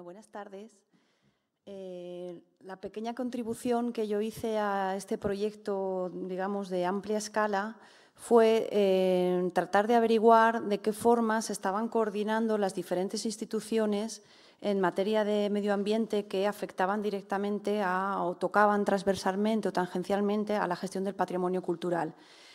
buenas tardes. Eh, la pequeña contribución que yo hice a este proyecto, digamos, de amplia escala, fue eh, tratar de averiguar de qué formas se estaban coordinando las diferentes instituciones en materia de medio ambiente que afectaban directamente o tocaban transversalmente o tangencialmente a la gestión del patrimonio cultural.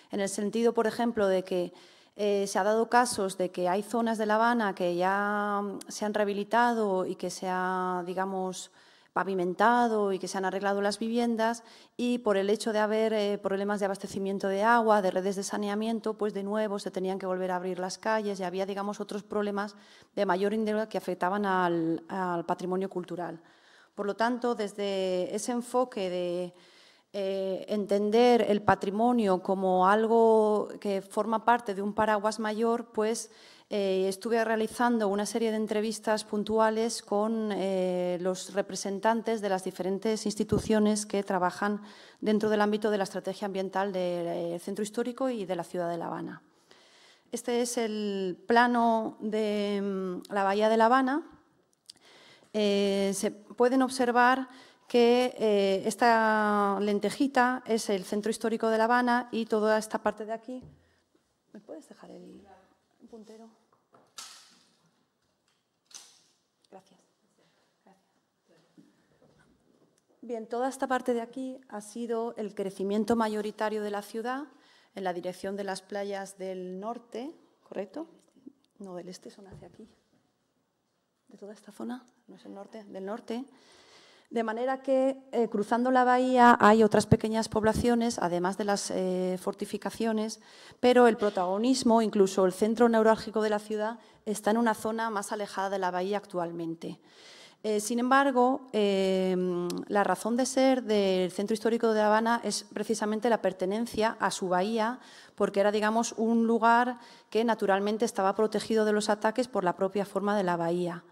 En el sentido, por ejemplo, de que eh, se ha dado casos de que hay zonas de La Habana que ya mm, se han rehabilitado y que se ha, digamos, pavimentado y que se han arreglado las viviendas y por el hecho de haber eh, problemas de abastecimiento de agua, de redes de saneamiento, pues de nuevo se tenían que volver a abrir las calles y había, digamos, otros problemas de mayor índole que afectaban al patrimonio cultural. Por lo tanto, desde ese enfoque de eh, entender el patrimonio como algo que forma parte de un paraguas mayor, pues eh, estuve realizando una serie de entrevistas puntuales con eh, los representantes de las diferentes instituciones que trabajan dentro del ámbito de la estrategia ambiental del centro histórico y de la ciudad de La Habana. Este es el plano de mm, la Bahía de La Habana. se pueden observar que eh, esta lentejita es el centro histórico de La Habana y toda esta parte de aquí. ¿Me puedes dejar el puntero? Gracias. Bien, toda esta parte de aquí ha sido el crecimiento mayoritario de la ciudad en la dirección de las playas del norte, ¿correcto? No, del este son hacia aquí. De toda esta zona, no es el norte, del norte. De manera que eh, cruzando la bahía hay otras pequeñas poblaciones, además de las eh, fortificaciones, pero el protagonismo, incluso el centro neurálgico de la ciudad, está en una zona más alejada de la bahía actualmente. Eh, sin embargo, la razón de ser del centro histórico de Habana es precisamente la pertenencia a su bahía, porque era, digamos, un lugar que naturalmente estaba protegido de los ataques por la propia forma de la bahía.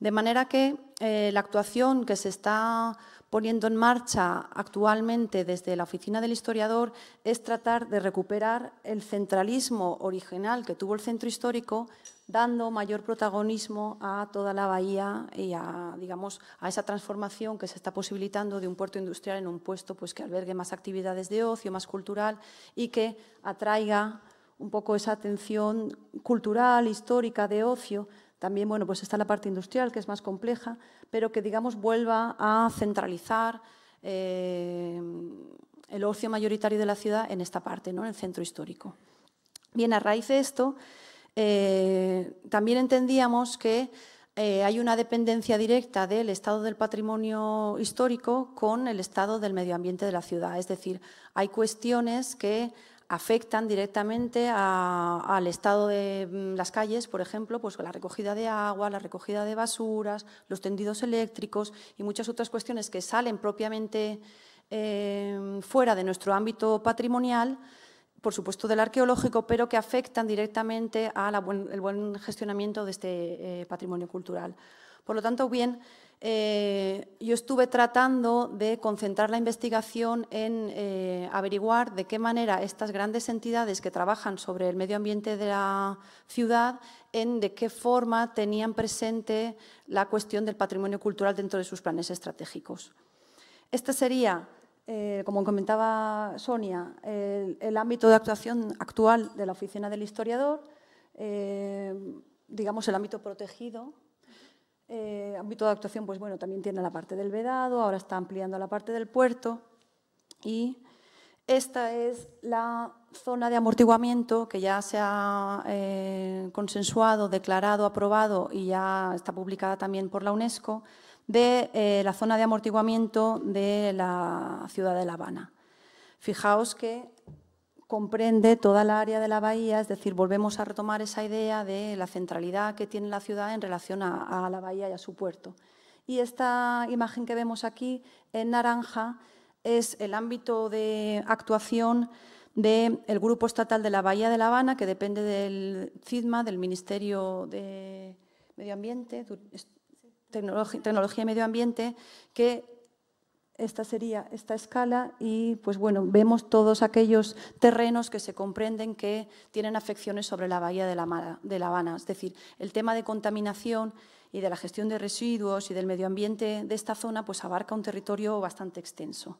De manera que eh, la actuación que se está poniendo en marcha actualmente desde la Oficina del Historiador es tratar de recuperar el centralismo original que tuvo el centro histórico, dando mayor protagonismo a toda la bahía y a, digamos, a esa transformación que se está posibilitando de un puerto industrial en un puesto pues, que albergue más actividades de ocio, más cultural y que atraiga un poco esa atención cultural, histórica, de ocio también, bueno, pues está la parte industrial, que es más compleja, pero que, digamos, vuelva a centralizar eh, el ocio mayoritario de la ciudad en esta parte, ¿no? en el centro histórico. Bien, a raíz de esto, eh, también entendíamos que eh, hay una dependencia directa del estado del patrimonio histórico con el estado del medio ambiente de la ciudad. Es decir, hay cuestiones que afectan directamente al estado de mm, las calles, por ejemplo, pues la recogida de agua, la recogida de basuras, los tendidos eléctricos y muchas otras cuestiones que salen propiamente em, fuera de nuestro ámbito patrimonial, por supuesto del arqueológico, pero que afectan directamente al buen, buen, gestionamiento de este eh, patrimonio cultural. Por lo tanto, bien, eh, yo estuve tratando de concentrar la investigación en eh, averiguar de qué manera estas grandes entidades que trabajan sobre el medio ambiente de la ciudad, en de qué forma tenían presente la cuestión del patrimonio cultural dentro de sus planes estratégicos. Este sería eh, como comentaba Sonia, el, ámbito de actuación actual de la Oficina del Historiador, digamos el ámbito protegido, eh, ámbito de actuación, pues bueno, también tiene la parte del vedado, ahora está ampliando la parte del puerto y esta es la zona de amortiguamiento que ya se ha eh, consensuado, declarado, aprobado y ya está publicada también por la UNESCO, de eh, la zona de amortiguamiento de la ciudad de La Habana. Fijaos que comprende toda la área de la bahía, es decir, volvemos a retomar esa idea de la centralidad que tiene la ciudad en relación a, la bahía y a su puerto. Y esta imagen que vemos aquí en naranja es el ámbito de actuación del Grupo Estatal de la Bahía de La Habana, que depende del CIDMA, del Ministerio de Medio Ambiente, Tecnología y Medio Ambiente, que esta sería esta escala y pues bueno, vemos todos aquellos terrenos que se comprenden que tienen afecciones sobre la bahía de la, Habana. Es decir, el tema de contaminación y de la gestión de residuos y del medio ambiente de esta zona pues abarca un territorio bastante extenso.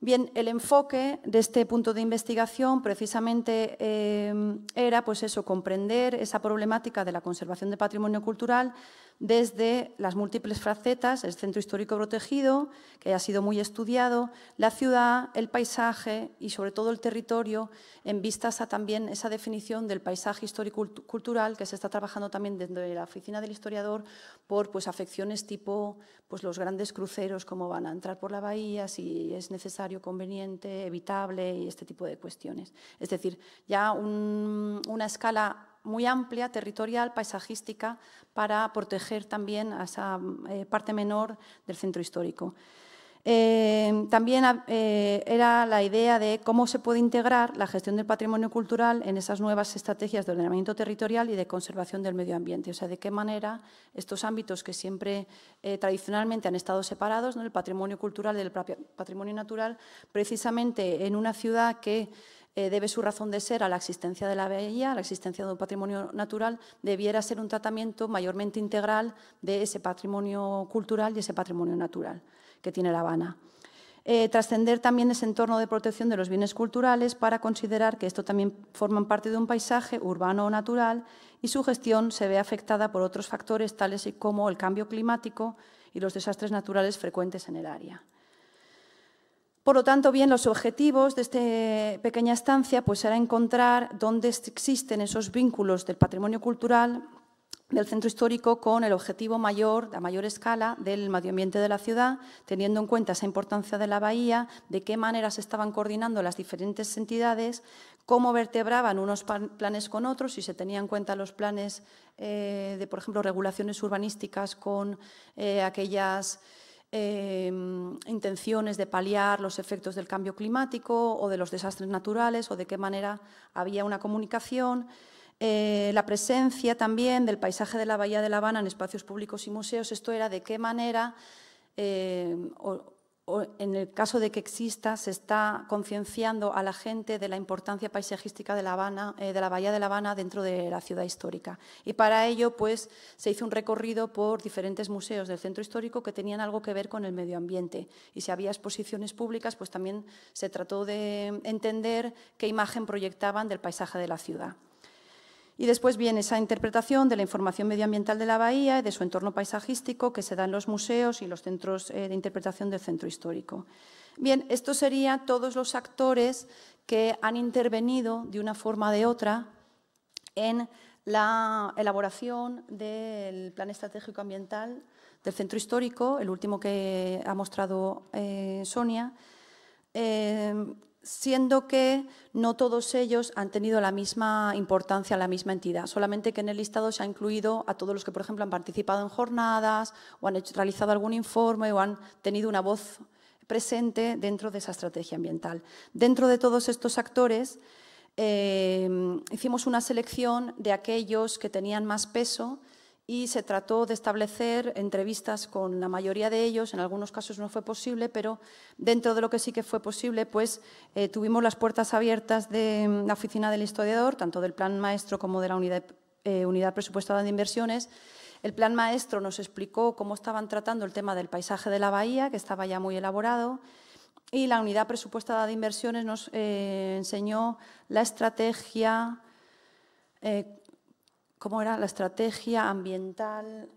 Bien, el enfoque de este punto de investigación precisamente eh, era pues eso, comprender esa problemática de la conservación de patrimonio cultural desde las múltiples facetas, el centro histórico protegido, que ha sido muy estudiado, la ciudad, el paisaje y sobre todo el territorio, en vistas a también esa definición del paisaje histórico-cultural que se está trabajando también dentro de la oficina del historiador por pues, afecciones tipo pues, los grandes cruceros, cómo van a entrar por la bahía, si es necesario, conveniente, evitable y este tipo de cuestiones. Es decir, ya una escala muy amplia, territorial, paisajística, para proteger también a esa eh, parte menor del centro histórico. Eh, también eh, era la idea de cómo se puede integrar la gestión del patrimonio cultural en esas nuevas estrategias de ordenamiento territorial y de conservación del medio ambiente. O sea, de qué manera estos ámbitos que siempre tradicionalmente han estado separados, el patrimonio cultural del patrimonio natural, precisamente en una ciudad que eh, debe su razón de ser a la existencia de la bahía, a la existencia de un patrimonio natural, debiera ser un tratamiento mayormente integral de ese patrimonio cultural y ese patrimonio natural que tiene La Habana. Eh, trascender también ese entorno de protección de los bienes culturales para considerar que esto también forma parte de un paisaje urbano o natural y su gestión se ve afectada por otros factores tales como el cambio climático y los desastres naturales frecuentes en el área. Por lo tanto, bien, los objetivos de esta pequeña estancia pues, era encontrar dónde existen esos vínculos del patrimonio cultural del centro histórico con el objetivo mayor, a mayor escala, del medio ambiente de la ciudad, teniendo en cuenta esa importancia de la bahía, de qué manera se estaban coordinando las diferentes entidades, cómo vertebraban unos planes con otros, si se tenían en cuenta los planes eh, de, por ejemplo, regulaciones urbanísticas con eh, aquellas Em, intenciones de paliar los efectos del cambio climático o de los desastres naturales o de qué manera había una comunicación. Eh, la presencia también del paisaje de la Bahía de La Habana en espacios públicos y museos, esto era de qué manera em, en el caso de que exista, se está concienciando a la gente de la importancia paisajística de la, Habana, eh, de la Bahía de La Habana dentro de la ciudad histórica. Y para ello, pues, se hizo un recorrido por diferentes museos del centro histórico que tenían algo que ver con el medio ambiente. Y si había exposiciones públicas, pues también se trató de entender qué imagen proyectaban del paisaje de la ciudad. Y después viene esa interpretación de la información medioambiental de la bahía y de su entorno paisajístico que se da en los museos y los centros eh, de interpretación del centro histórico. Bien, esto sería todos los actores que han intervenido de una forma o de otra en la elaboración del plan estratégico ambiental del centro histórico, el último que ha mostrado eh, Sonia, eh, siendo que no todos ellos han tenido la misma importancia, la misma entidad, solamente que en el listado se ha incluido a todos los que, por ejemplo, han participado en jornadas o han realizado algún informe o han tenido una voz presente dentro de esa estrategia ambiental. Dentro de todos estos actores, eh, hicimos una selección de aquellos que tenían más peso y se trató de establecer entrevistas con la mayoría de ellos. En algunos casos no fue posible, pero dentro de lo que sí que fue posible, pues eh, tuvimos las puertas abiertas de mm, la oficina del historiador, tanto del plan maestro como de la eh, unidad, presupuestada de inversiones. El plan maestro nos explicó cómo estaban tratando el tema del paisaje de la bahía, que estaba ya muy elaborado. Y la unidad presupuestada de inversiones nos eh, enseñó la estrategia, ¿Cómo era la estrategia ambiental?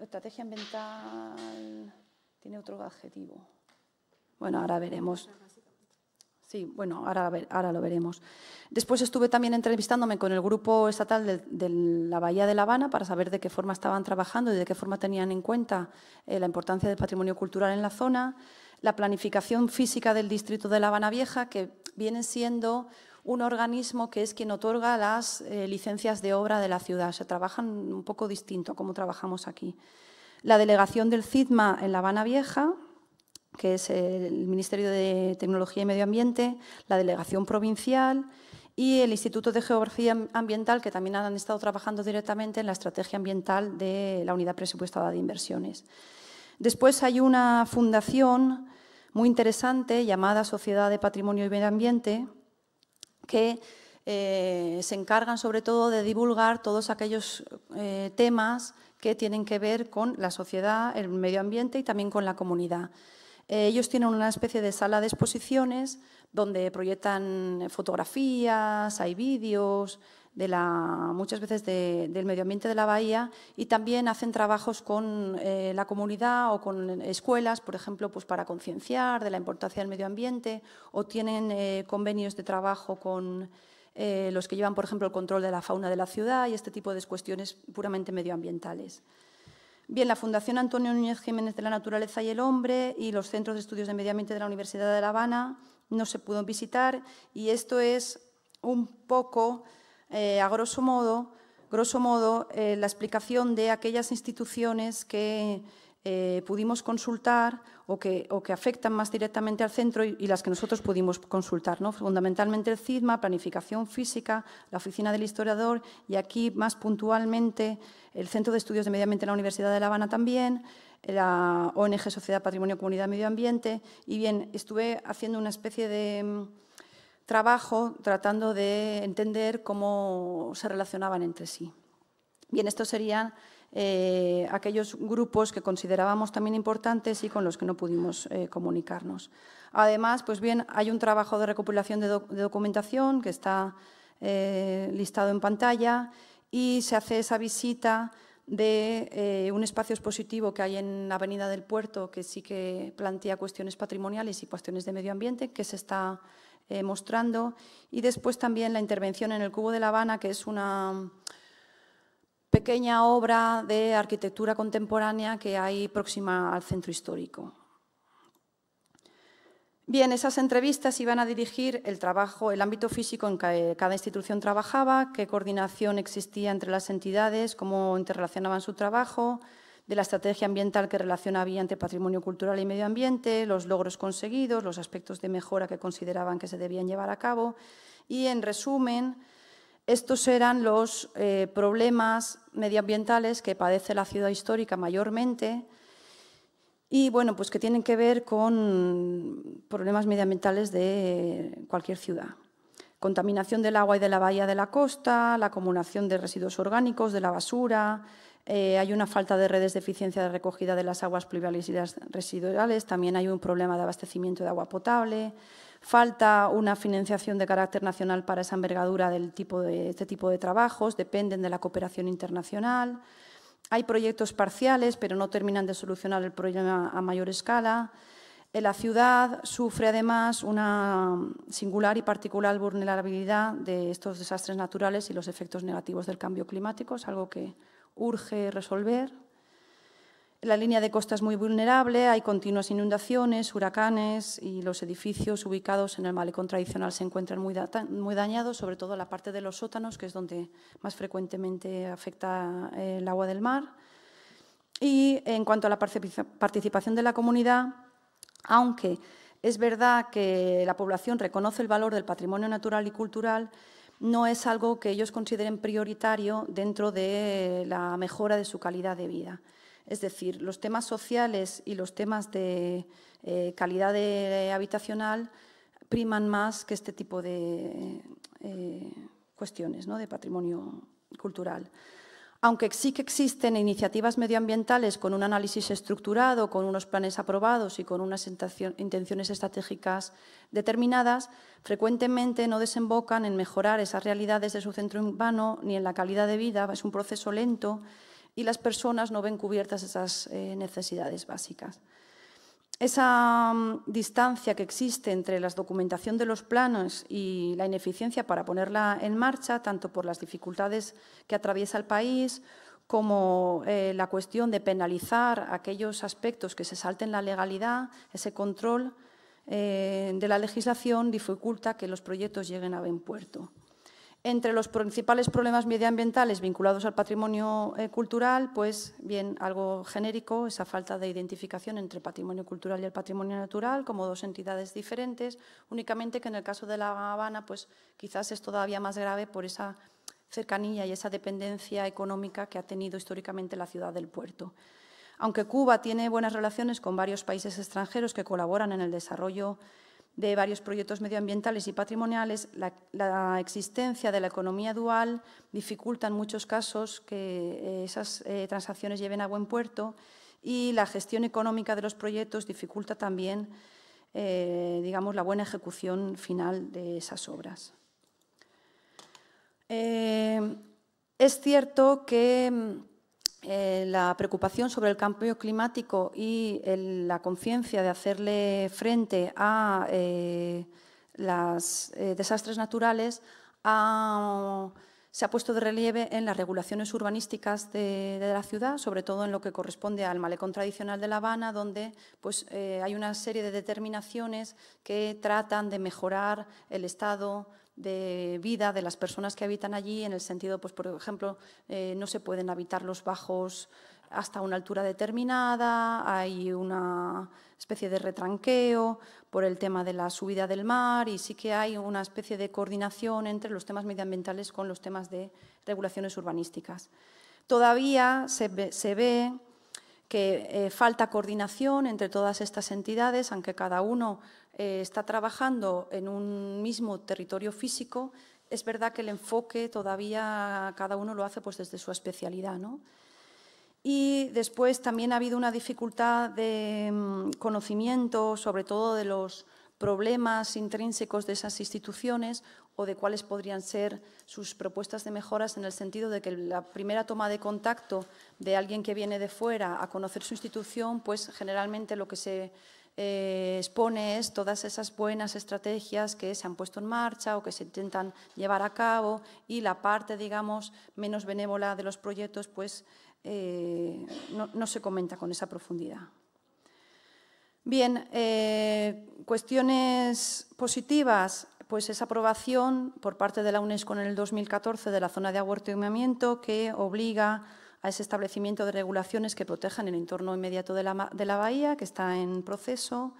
Estrategia ambiental tiene otro adjetivo. Bueno, ahora veremos. Sí, bueno, ahora, ahora lo veremos. Después estuve también entrevistándome con el grupo estatal de, la Bahía de La Habana para saber de qué forma estaban trabajando y de qué forma tenían en cuenta eh, la importancia del patrimonio cultural en la zona, la planificación física del distrito de La Habana Vieja, que viene siendo un organismo que es quien otorga las eh, licencias de obra de la ciudad. Se trabajan un poco distinto a como trabajamos aquí. La delegación del CIDMA en La Habana Vieja, que es el Ministerio de Tecnología y Medio Ambiente, la delegación provincial y el Instituto de Geografía Ambiental, que también han estado trabajando directamente en la estrategia ambiental de la unidad presupuestada de inversiones. Después hay una fundación muy interesante llamada Sociedad de Patrimonio y Medio Ambiente, que eh, se encargan sobre todo de divulgar todos aquellos eh, temas que tienen que ver con la sociedad, el medio ambiente y también con la comunidad. Eh, ellos tienen una especie de sala de exposiciones donde proyectan fotografías, hay vídeos, muchas veces del medio ambiente de la bahía y también hacen trabajos con eh, la comunidad o con escuelas, por ejemplo, pues para concienciar de la importancia del medio ambiente o tienen eh, convenios de trabajo con eh, los que llevan, por ejemplo, el control de la fauna de la ciudad y este tipo de cuestiones puramente medioambientales. Bien, la Fundación Antonio Núñez Jiménez de la Naturaleza y el Hombre y los Centros de Estudios de Medio Ambiente de la Universidad de La Habana no se pudo visitar y esto es un poco eh, a grosso modo, grosso modo eh, la explicación de aquellas instituciones que eh, pudimos consultar o que, afectan más directamente al centro y, las que nosotros pudimos consultar. Fundamentalmente el CIDMA, Planificación Física, la Oficina del Historiador y aquí más puntualmente el Centro de Estudios de Medio Ambiente de la Universidad de La Habana también, la ONG Sociedad Patrimonio Comunidad Medio Ambiente. Y bien, estuve haciendo una especie de mm, trabajo tratando de entender cómo se relacionaban entre sí. Bien, estos serían eh, aquellos grupos que considerábamos también importantes y con los que no pudimos eh, comunicarnos. Además, pues bien, hay un trabajo de recopilación de, documentación que está eh, listado en pantalla y se hace esa visita de un espacio expositivo que hay en la Avenida del Puerto que sí que plantea cuestiones patrimoniales y cuestiones de medio ambiente, que se está eh, mostrando. Y después también la intervención en el Cubo de La Habana, que es una pequeña obra de arquitectura contemporánea que hay próxima al centro histórico. Bien, esas entrevistas iban a dirigir el trabajo, el ámbito físico en que eh, cada institución trabajaba, qué coordinación existía entre las entidades, cómo interrelacionaban su trabajo, de la estrategia ambiental que relacionaba entre patrimonio cultural y medio ambiente, los logros conseguidos, los aspectos de mejora que consideraban que se debían llevar a cabo y, en resumen, estos eran los eh, problemas medioambientales que padece la ciudad histórica mayormente y, bueno, pues que tienen que ver con problemas medioambientales de cualquier ciudad contaminación del agua y de la bahía de la costa, la acumulación de residuos orgánicos, de la basura, eh, hay una falta de redes de eficiencia de recogida de las aguas pluviales y residuales, también hay un problema de abastecimiento de agua potable, falta una financiación de carácter nacional para esa envergadura del tipo de este tipo de trabajos, dependen de la cooperación internacional, hay proyectos parciales pero no terminan de solucionar el problema a mayor escala, eh, la ciudad sufre además una singular y particular vulnerabilidad de estos desastres naturales y los efectos negativos del cambio climático, es algo que urge resolver. La línea de costa es muy vulnerable, hay continuas inundaciones, huracanes y los edificios ubicados en el malecón tradicional se encuentran muy, muy dañados, sobre todo la parte de los sótanos, que es donde más frecuentemente afecta eh, el agua del mar. Y en cuanto a la participación de la comunidad, aunque es verdad que la población reconoce el valor del patrimonio natural y cultural, no es algo que ellos consideren prioritario dentro de la mejora de su calidad de vida. Es decir, los temas sociales y los temas de eh, calidad habitacional priman más que este tipo de eh, cuestiones ¿no? de patrimonio cultural aunque sí que existen iniciativas medioambientales con un análisis estructurado, con unos planes aprobados y con unas intenciones estratégicas determinadas, frecuentemente no desembocan en mejorar esas realidades de su centro urbano ni en la calidad de vida. Es un proceso lento y las personas no ven cubiertas esas eh, necesidades básicas esa mm, distancia que existe entre la documentación de los planos y la ineficiencia para ponerla en marcha, tanto por las dificultades que atraviesa el país como eh, la cuestión de penalizar aquellos aspectos que se salten la legalidad, ese control eh, de la legislación dificulta que los proyectos lleguen a buen puerto. Entre los principales problemas medioambientales vinculados al patrimonio eh, cultural, pues bien, algo genérico, esa falta de identificación entre patrimonio cultural y el patrimonio natural como dos entidades diferentes, únicamente que en el caso de La Habana, pues quizás es todavía más grave por esa cercanía y esa dependencia económica que ha tenido históricamente la ciudad del puerto. Aunque Cuba tiene buenas relaciones con varios países extranjeros que colaboran en el desarrollo de varios proyectos medioambientales y patrimoniales, la, existencia de la economía dual dificulta en muchos casos que eh, esas eh, transacciones lleven a buen puerto y la gestión económica de los proyectos dificulta también eh, digamos, la buena ejecución final de esas obras. es cierto que mm, eh, la preocupación sobre el cambio climático y la conciencia de hacerle frente a eh, los eh, desastres naturales se ha puesto de relieve en las regulaciones urbanísticas de, la ciudad, sobre todo en lo que corresponde al malecón tradicional de La Habana, donde pues, hay una serie de determinaciones que tratan de mejorar el estado de vida de las personas que habitan allí, en el sentido, pues, por ejemplo, eh, no se pueden habitar los bajos hasta una altura determinada, hay una especie de retranqueo por el tema de la subida del mar y sí que hay una especie de coordinación entre los temas medioambientales con los temas de regulaciones urbanísticas. Todavía se ve, que eh, falta coordinación entre todas estas entidades, aunque cada uno eh, está trabajando en un mismo territorio físico, es verdad que el enfoque todavía cada uno lo hace pues, desde su especialidad. Y después también ha habido una dificultad de mm, conocimiento, sobre todo de los problemas intrínsecos de esas instituciones o de cuáles podrían ser sus propuestas de mejoras en el sentido de que la primera toma de contacto de alguien que viene de fuera a conocer su institución, pues generalmente lo que se Expone eh, expones todas esas buenas estrategias que se han puesto en marcha o que se intentan llevar a cabo y la parte, digamos, menos benévola de los proyectos, pues eh, no, se comenta con esa profundidad. Bien, eh, cuestiones positivas, pues esa aprobación por parte de la UNESCO en el 2014 de la zona de aborto que obliga a ese establecimiento de regulaciones que protejan el entorno inmediato de la, bahía, que está en proceso,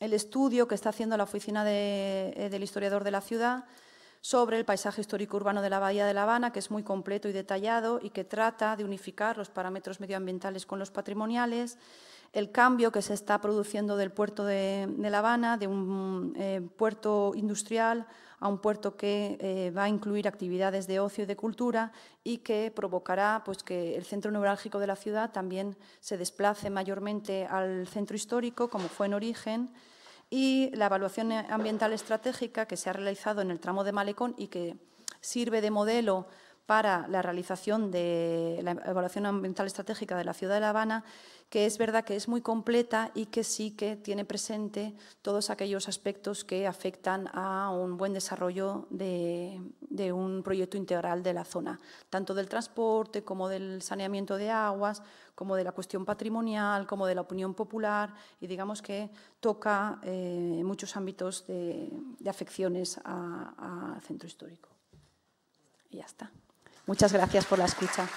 el estudio que está haciendo la oficina eh, del historiador de la ciudad sobre el paisaje histórico urbano de la Bahía de La Habana, que es muy completo y detallado y que trata de unificar los parámetros medioambientales con los patrimoniales, el cambio que se está produciendo del puerto de, La Habana, de un eh, puerto industrial a un puerto que eh, va a incluir actividades de ocio y de cultura y que provocará pues, que el centro neurálgico de la ciudad también se desplace mayormente al centro histórico, como fue en origen, y la evaluación ambiental estratégica que se ha realizado en el tramo de Malecón y que sirve de modelo para la realización de la evaluación ambiental estratégica de la ciudad de La Habana, que es verdad que es muy completa y que sí que tiene presente todos aquellos aspectos que afectan a un buen desarrollo de, un proyecto integral de la zona, tanto del transporte como del saneamiento de aguas, como de la cuestión patrimonial, como de la opinión popular y digamos que toca eh, muchos ámbitos de afecciones al centro histórico. Y ya está. Muchas gracias por la escucha.